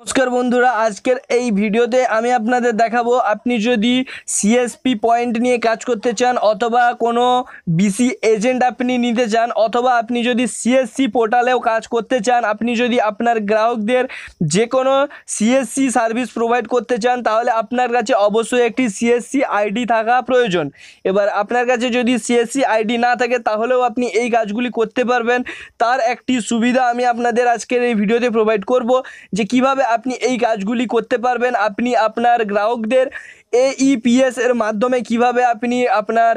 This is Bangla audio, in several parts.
নমস্কার বন্ধুরা আজকের এই ভিডিওতে আমি আপনাদের দেখাবো আপনি যদি সিএসপি পয়েন্ট নিয়ে কাজ করতে চান অথবা কোনো বিসি এজেন্ট আপনি নিতে চান অথবা আপনি যদি সিএসসি পোর্টালেও কাজ করতে চান আপনি যদি আপনার গ্রাহকদের যে কোনো সিএসসি সার্ভিস প্রোভাইড করতে চান তাহলে আপনার কাছে অবশ্যই একটি সিএসসি আইডি থাকা প্রয়োজন এবার আপনার কাছে যদি সিএসসি আইডি না থাকে তাহলেও আপনি এই কাজগুলি করতে পারবেন তার একটি সুবিধা আমি আপনাদের আজকের এই ভিডিওতে প্রোভাইড করব যে কিভাবে আপনি এই কাজগুলি করতে পারবেন আপনি আপনার গ্রাহকদের এইপিএস e এর মাধ্যমে কিভাবে আপনি আপনার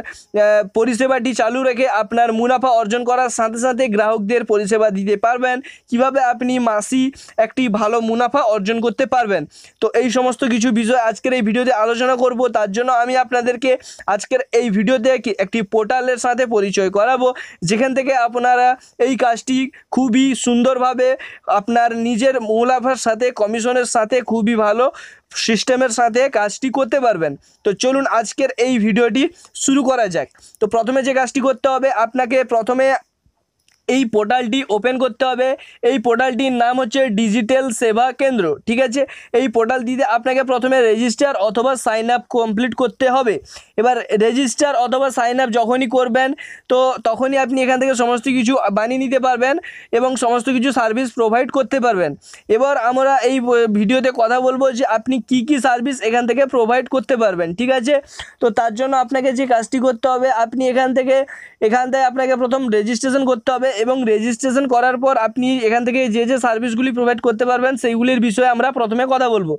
পরিষেবাটি চালু রেখে আপনার মুনাফা অর্জন করার সাথে সাথে গ্রাহকদের পরিষেবা দিতে পারবেন কিভাবে আপনি মাসি একটি ভালো মুনাফা অর্জন করতে পারবেন তো এই সমস্ত কিছু বিষয় আজকের এই ভিডিওতে আলোচনা করব তার জন্য আমি আপনাদেরকে আজকের এই ভিডিওতে একটি পোর্টালের সাথে পরিচয় করাবো যেখান থেকে আপনারা এই কাজটি খুবই সুন্দরভাবে আপনার নিজের মুনাফার সাথে কমিশনের সাথে খুবই ভালো সিস্টেমের সাথে কাজটি করতে পারবেন তো চলুন আজকের এই ভিডিওটি শুরু করা যাক তো প্রথমে যে কাজটি করতে হবে আপনাকে প্রথমে এই পোর্টালটি ওপেন করতে হবে এই পোর্টালটির নাম হচ্ছে ডিজিটাল সেবা কেন্দ্র ঠিক আছে এই পোর্টাল দিতে আপনাকে প্রথমে রেজিস্টার অথবা সাইন আপ কমপ্লিট করতে হবে এবার রেজিস্টার অথবা সাইন আপ যখনই করবেন তো তখনই আপনি এখান থেকে সমস্ত কিছু বানিয়ে নিতে পারবেন এবং সমস্ত কিছু সার্ভিস প্রোভাইড করতে পারবেন এবার আমরা এই ভিডিওতে কথা বলবো যে আপনি কি কি সার্ভিস এখান থেকে প্রোভাইড করতে পারবেন ঠিক আছে তো তার জন্য আপনাকে যে কাজটি করতে হবে আপনি এখান থেকে এখান থেকে আপনাকে প্রথম রেজিস্ট্রেশন করতে হবে এবং রেজিস্ট্রেশন করার পর আপনি এখান থেকে যে যে সার্ভিসগুলি প্রোভাইড করতে পারবেন সেইগুলির বিষয়ে আমরা প্রথমে কথা বলবো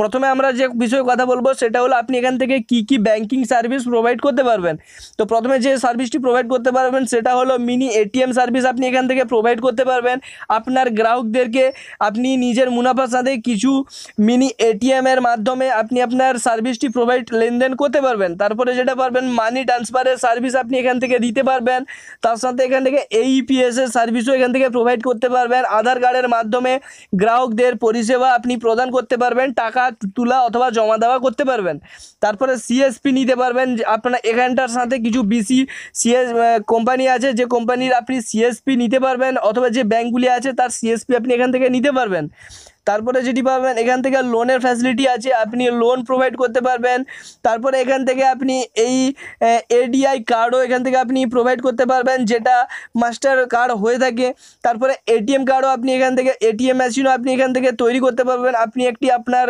প্রথমে আমরা যে বিষয়ে কথা বলবো সেটা হলো আপনি এখান থেকে কি কি ব্যাংকিং সার্ভিস প্রোভাইড করতে পারবেন তো প্রথমে যে সার্ভিসটি প্রোভাইড করতে পারবেন সেটা হলো মিনি এটিএম সার্ভিস আপনি এখান থেকে প্রোভাইড করতে পারবেন আপনার গ্রাহকদেরকে আপনি নিজের মুনাফার সাথে কিছু মিনি এটিএমের মাধ্যমে আপনি আপনার সার্ভিসটি প্রোভাইড লেনদেন করতে পারবেন তারপরে যেটা পারবেন মানি ট্রান্সফারের সার্ভিস আপনি এখান থেকে দিতে পারবেন তার সাথে এখান থেকে e এইপিএসের সার্ভিসও এখান থেকে প্রোভাইড করতে পারবেন আধার কার্ডের মাধ্যমে গ্রাহকদের পরিষেবা আপনি প্রদান করতে পারবেন টাকা তোলা অথবা জমা দেওয়া করতে পারবেন তারপরে সিএসপি নিতে পারবেন আপনার এখানটার সাথে কিছু বিসি সিএস কোম্পানি আছে যে কোম্পানির আপনি সিএসপি নিতে পারবেন অথবা যে ব্যাঙ্কগুলি আছে তার সিএসপি আপনি এখান থেকে নিতে পারবেন তারপরে যেটি পাবেন এখান থেকে লোনের ফ্যাসিলিটি আছে আপনি লোন প্রোভাইড করতে পারবেন তারপরে এখান থেকে আপনি এই এডিআই কার্ডও এখান থেকে আপনি প্রোভাইড করতে পারবেন যেটা মাস্টার কার্ড হয়ে থাকে তারপরে এটিএম কার্ডও আপনি এখান থেকে এটিএম মেশিনও আপনি এখান থেকে তৈরি করতে পারবেন আপনি একটি আপনার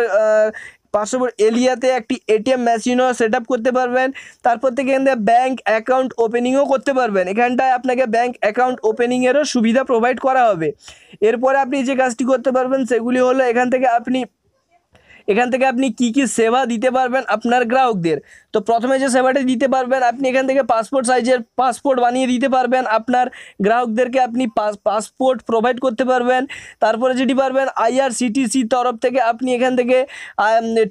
পার্শ্ববর্তী এলিয়াতে একটি এটিএম মেশিনও সেট করতে পারবেন তারপর থেকে এখানে ব্যাঙ্ক অ্যাকাউন্ট ওপেনিংও করতে পারবেন এখানটায় আপনাকে ব্যাঙ্ক অ্যাকাউন্ট ওপেনিংয়েরও সুবিধা প্রোভাইড করা হবে এরপরে আপনি যে কাজটি করতে পারবেন সেগুলি হলো এখান থেকে আপনি এখান থেকে আপনি কি কি সেবা দিতে পারবেন আপনার গ্রাহকদের তো প্রথমে যে সেবাটি দিতে পারবেন আপনি এখান থেকে পাসপোর্ট সাইজের পাসপোর্ট বানিয়ে দিতে পারবেন আপনার গ্রাহকদেরকে আপনি পাসপোর্ট প্রোভাইড করতে পারবেন তারপরে যেটি পারবেন আইআরসিটিসি তরফ থেকে আপনি এখান থেকে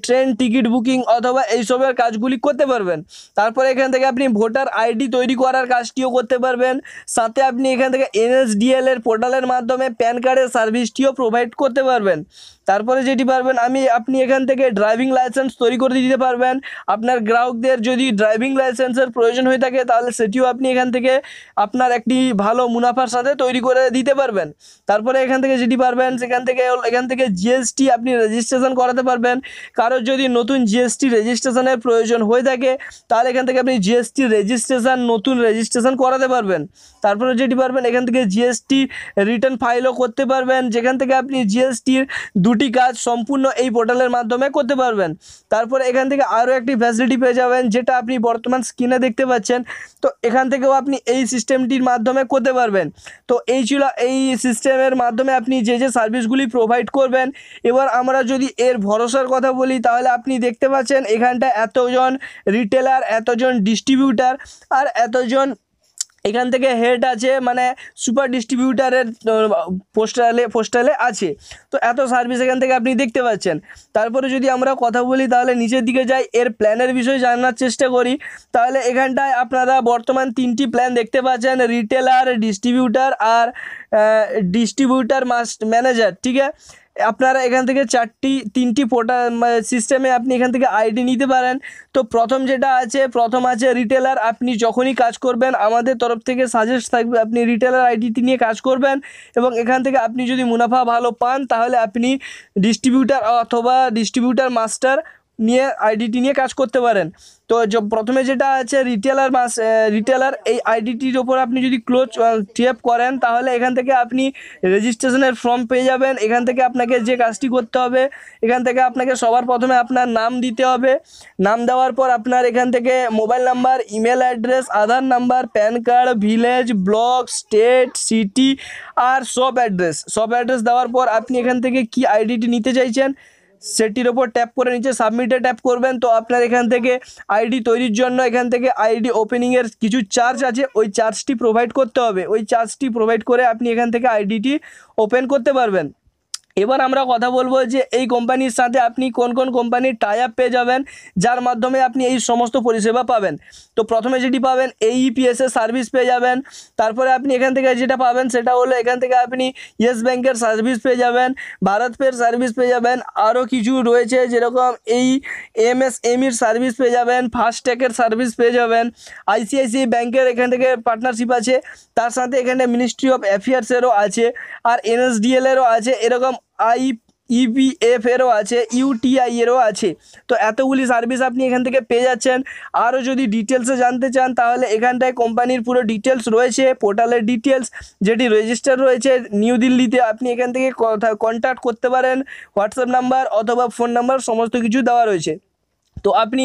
ট্রেন টিকিট বুকিং অথবা এইসবের কাজগুলি করতে পারবেন তারপরে এখান থেকে আপনি ভোটার আইডি তৈরি করার কাজটিও করতে পারবেন সাথে আপনি এখান থেকে এনএসডিএল এর পোর্টালের মাধ্যমে প্যান কার্ডের সার্ভিসটিও প্রোভাইড করতে পারবেন তারপরে যেটি পারবেন আমি আপনি এখান থেকে ড্রাইভিং লাইসেন্স তৈরি করে দিতে পারবেন আপনার গ্রাহকদের যদি ড্রাইভিং লাইসেন্সের প্রয়োজন হয়ে থাকে তাহলে সেটিও আপনি এখান থেকে আপনার একটি ভালো মুনাফার সাথে তৈরি করে দিতে পারবেন তারপরে এখান থেকে যেটি পারবেন সেখান থেকে এখান থেকে জিএসটি আপনি রেজিস্ট্রেশন করাতে পারবেন কারোর যদি নতুন জিএসটি রেজিস্ট্রেশনের প্রয়োজন হয়ে থাকে তাহলে এখান থেকে আপনি জিএসটি রেজিস্ট্রেশন নতুন রেজিস্ট্রেশন করাতে পারবেন তারপরে যেটি পারবেন এখান থেকে জিএসটি রিটার্ন ফাইলও করতে পারবেন যেখান থেকে আপনি জিএসটির দুটি দুটি কাজ সম্পূর্ণ এই পোর্টালের মাধ্যমে করতে পারবেন তারপর এখান থেকে আরও একটি ফ্যাসিলিটি পেয়ে যাবেন যেটা আপনি বর্তমান স্ক্রিনে দেখতে পাচ্ছেন তো এখান থেকেও আপনি এই সিস্টেমটির মাধ্যমে করতে পারবেন তো এই ছিল এই সিস্টেমের মাধ্যমে আপনি যে যে সার্ভিসগুলি প্রোভাইড করবেন এবার আমরা যদি এর ভরসার কথা বলি তাহলে আপনি দেখতে পাচ্ছেন এখানটা এতজন রিটেলার এতজন ডিস্ট্রিবিউটার আর এতজন এখান থেকে হেড আছে মানে সুপার ডিস্ট্রিবিউটারের পোস্টালে পোস্টালে আছে তো এত সার্ভিস এখান থেকে আপনি দেখতে পাচ্ছেন তারপরে যদি আমরা কথা বলি তাহলে নিচের দিকে যাই এর প্ল্যানের বিষয়ে জানার চেষ্টা করি তাহলে এখানটায় আপনারা বর্তমান তিনটি প্ল্যান দেখতে পাচ্ছেন রিটেলার ডিস্ট্রিবিউটার আর ডিস্ট্রিবিউটার মাস্ট ম্যানেজার ঠিক আছে আপনারা এখান থেকে চারটি তিনটি পোর্টাল সিস্টেমে আপনি এখান থেকে আইডি নিতে পারেন তো প্রথম যেটা আছে প্রথম আছে রিটেলার আপনি যখনই কাজ করবেন আমাদের তরফ থেকে সাজেস্ট থাকবে আপনি রিটেলার আইডিটি নিয়ে কাজ করবেন এবং এখান থেকে আপনি যদি মুনাফা ভালো পান তাহলে আপনি ডিস্ট্রিবিউটার অথবা ডিস্ট্রিবিউটার মাস্টার নিয়ে আইডিটি নিয়ে কাজ করতে পারেন তো প্রথমে যেটা আছে রিটেলার মাস রিটেলার এই আইডিটির ওপর আপনি যদি ক্লোজ টিপ করেন তাহলে এখান থেকে আপনি রেজিস্ট্রেশনের ফর্ম পেয়ে যাবেন এখান থেকে আপনাকে যে কাজটি করতে হবে এখান থেকে আপনাকে সবার প্রথমে আপনার নাম দিতে হবে নাম দেওয়ার পর আপনার এখান থেকে mobile number email address Aadhaar number PAN card village block state city আর সব অ্যাড্রেস সব অ্যাড্রেস দেওয়ার পর আপনি এখান থেকে কি আইডিটি নিতে চাইছেন সেটির ওপর ট্যাপ করে নিচে সাবমিটে ট্যাপ করবেন তো আপনার এখান থেকে আইডি তৈরির জন্য এখান থেকে আইডি ওপেনিংয়ের কিছু চার্জ আছে ওই চার্জটি প্রোভাইড করতে হবে ওই চার্জটি প্রোভাইড করে আপনি এখান থেকে আইডিটি ওপেন করতে পারবেন এবার আমরা কথা বলবো যে এই কোম্পানির সাথে আপনি কোন কোন কোম্পানির টাই আপ পেয়ে যাবেন যার মাধ্যমে আপনি এই সমস্ত পরিষেবা পাবেন তো প্রথমে যেটি পাবেন এইপিএস e এর সার্ভিস পেয়ে যাবেন তারপরে আপনি এখান থেকে যেটা পাবেন সেটা হলো এখান থেকে আপনি ইয়েস ব্যাংকের সার্ভিস পেয়ে যাবেন ভারত পের সার্ভিস পেয়ে যাবেন আরও কিছু রয়েছে যেরকম এই এম এস এমির সার্ভিস পেয়ে যাবেন ফাস্ট্যাগের সার্ভিস পেয়ে যাবেন আইসিআইসিআই ব্যাংকের এখান থেকে পার্টনারশিপ আছে তার সাথে এখানে মিনিস্ট্রি অফ অ্যাফেয়ার্সেরও আছে আর এনএসডিএলেরও আছে এরকম আই ইপিএফেরও e আছে ইউটিআই এরও আছে তো এতগুলি সার্ভিস আপনি এখান থেকে পেয়ে যাচ্ছেন আরও যদি ডিটেলসে জানতে চান তাহলে এখানটায় কোম্পানির পুরো ডিটেলস রয়েছে পোর্টালের ডিটেলস যেটি রেজিস্টার রয়েছে নিউ দিল্লিতে আপনি এখান থেকে কথা কন্ট্যাক্ট করতে পারেন হোয়াটসঅ্যাপ নাম্বার অথবা ফোন নাম্বার সমস্ত কিছু দেওয়া রয়েছে তো আপনি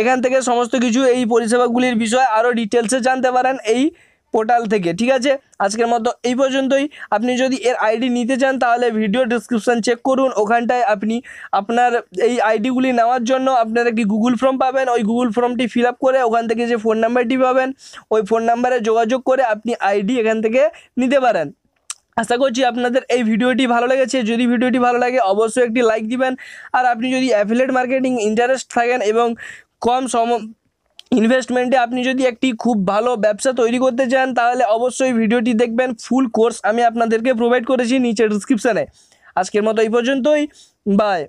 এখান থেকে সমস্ত কিছু এই পরিষেবাগুলির বিষয়ে আরও ডিটেলসে জানতে পারেন এই পোর্টাল থেকে ঠিক আছে আজকের মতো এই পর্যন্তই আপনি যদি এর আইডি নিতে চান তাহলে ভিডিও ডিসক্রিপশান চেক করুন ওখানটায় আপনি আপনার এই আইডিগুলি নেওয়ার জন্য আপনার একটি গুগল ফর্ম পাবেন ওই গুগল ফর্মটি ফিল করে ওখান থেকে যে ফোন নাম্বারটি পাবেন ওই ফোন নাম্বারে যোগাযোগ করে আপনি আইডি এখান থেকে নিতে পারেন আশা করছি আপনাদের এই ভিডিওটি ভালো লেগেছে যদি ভিডিওটি ভালো লাগে অবশ্যই একটি লাইক দিবেন আর আপনি যদি অ্যাফিলেট মার্কেটিং ইন্টারেস্ট থাকেন এবং কম সম ইনভেস্টমেন্টে আপনি যদি একটি খুব ভালো ব্যবসা তৈরি করতে চান তাহলে অবশ্যই ভিডিওটি দেখবেন ফুল কোর্স আমি আপনাদেরকে প্রোভাইড করেছি নিচে ডিসক্রিপশানে আজকের মতো এই পর্যন্তই বাই